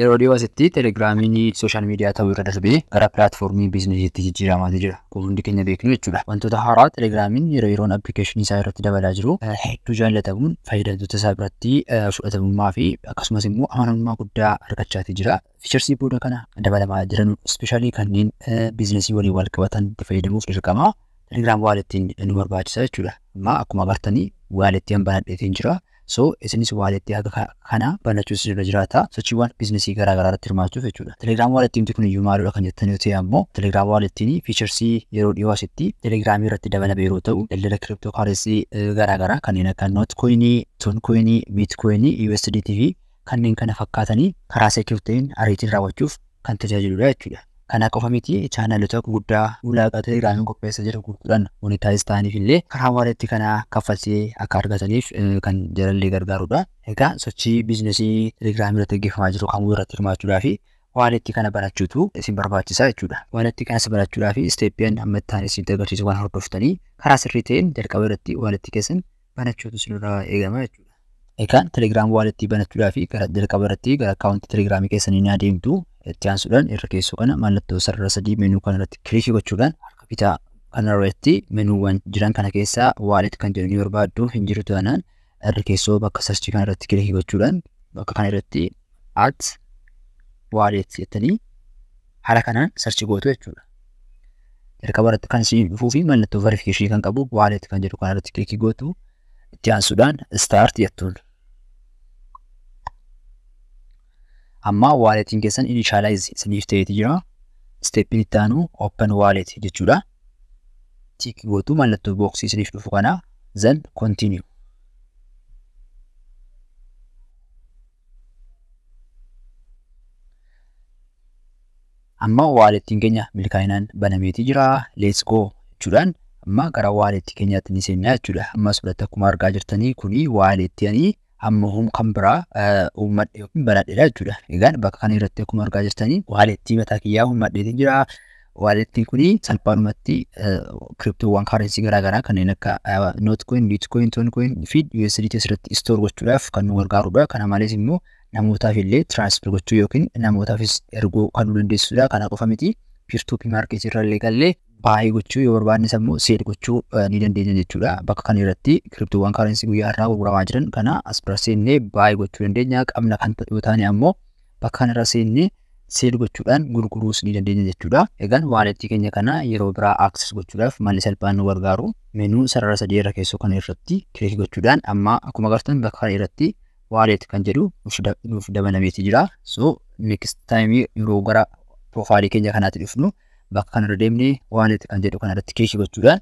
yeroo dhiyoo asitti telegiraamiin sooshaal miidiyaa ta'uu irra darbee gara pilaatfoormii biizinesiitti jijjiiramaatee jira. Kun hundi keenya beeknu jechuudha. Wantoota haaraa telegiraamiin yeroo yeroon appilikeeshinii isaa irratti dabalaa jiru hedduu jaalatamuun fayyadamtoota isaa biratti fudhatamummaa akkasumas immoo amanamummaa guddaa argachaatee jira. Fiicharsii kana dabalamaa jiran ispeeshaalii kanneen biizinesii waliin wal itti fayyadamuuf dirqama telegiraam waalettiin nu barbaachisa jechuudha. Amma akkuma jira. so isinis waaletti akka kana banachuus irra jiraata sochiiwwan biizinasii garaa garaa irratti hirmaachuuf jechuudha. Telegiraam waalettiin kun iyyuu maaludha kan jettan yoo ta'e ammoo telegiraam waalettiin fiicharsii yeroo dhiyoo asitti telegiraamii irratti dabalame yeroo ta'u daldala kiriptoo kaaresii garaa garaa kanneen akka noot koinii, toon usd biit koinii, USDT fi kanneen kana fakkaatanii karaa seekirtiin ariitiin raawwachuuf kan tajaajiludha jechuudha. Kana qofa miti chaanaloota guddaa ulaagaa Telegiraamiin qopheessa jedhu gurguran monitaayis illee karaa kana kaffaltii akka argataniif eh, kan jalallee gargaarudha. Egaa sochii biizinesii Telegiraamii irratti gaggeeffamaa jiru kamuu irratti hirmaachuudhaa fi kana barachuutu isin barbaachisaa jechuudha. Waaleetti kanas barachuudhaa fi isteeppiyaan amma ta'an isin agarsiisu waan hordoftanii karaa sirrii ta'een jalqaba irratti waaleetti keessan banachuutu isinirraa eegama jechuudha. Egaa Telegiraam waaleetti banachuudhaa fi gara jalqaba itti aansuudhaan irra keessoo kana mallattoo sarara sadii menuu kanarratti kiliikii gochuudhaan harka bitaa kanarratti menuuwwan jiran kana keessaa waalet kan jedhu ni barbaaddu hin jiru taanaan irra keessoo bakka sarchii kanarratti kiliikii gochuudhaan bakka kanarratti at waalet jettanii haala kanaan sarchi gootu jechuudha. Erga baratti kan isin dhufuu fi mallattoo verifikashinii kan qabu waalet kan jedhu kanarratti kiliikii gootu itti aansuudhaan istaartii jettuudha. Amma waalettiin keessan initialize isiniif ta'eeti jira. Steppiin itti aanu jechuudha. Tik gootu mallattoo booksii isiniif dhufu kana continue. Amma keenya milkaa'inaan banameetii jira. Let's go amma gara waaletti keenyaatti ni seennaa jechuudha. Ammas biratti akkuma argaa jirtanii kuni hamma kan biraa uummadhe yookiin banadheedha jechuudha. Egaan bakka kana irratti akkuma argaa jirtanii waaleettii mataa kiyyaa uummadheetu jira. Waaleettiin kun salphaadhumatti kiriptoowwan kaarensii garaagaraa kanneen akka nootcoin, biitcoin, tooncoin fi USDT asirratti istoor gochuudhaaf kan nu gargaarudha. Kana malees immoo namootaaf illee gochuu yookiin namootaafis erguu kan nu dandeessudha. ibsituu fi maarkeetii irrallee qallee baay'ee gochuu yoo barbaannes immoo seed gochuu eh, ni dandeenya jechuudha. Bakka kana irratti kiriptoowwan kaarensii guyyaa irraa gurguramaa jiran kana as bira seennee baay'ee gochuu dandeenya. Qabna kan yoo taane ammoo bakka kana irra seennee seed gochuudhaan gurguruus ni dandeenya jechuudha. Egaan waaleettii keenya kana yeroo biraa aaksis gochuudhaaf malli salphaan nu gargaaru meenuu sarara sadii irra keessoo kana irratti kireekii gochuudhaan amma akkuma agartan bakka kana irratti waaleet kan jedhu nuuf dabalameetii jira. So next time yeroo gara profaayilii keenya kanaatti dhufnu bakka kanarra deemnee waaletti kan jedhu kanarratti keeshii gochuudhaan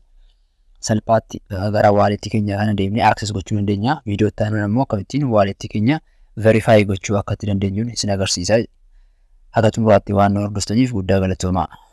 salphaatti gara waaletti keenya kana deemne access gochuu dandeenya. Viidiyoo itti aanuun ammoo akkamittiin waaletti keenya verify gochuu akkatti dandeenyuun isin agarsiisa. Haga xumuraatti waan nu hordoftaniif guddaa galatoomaa.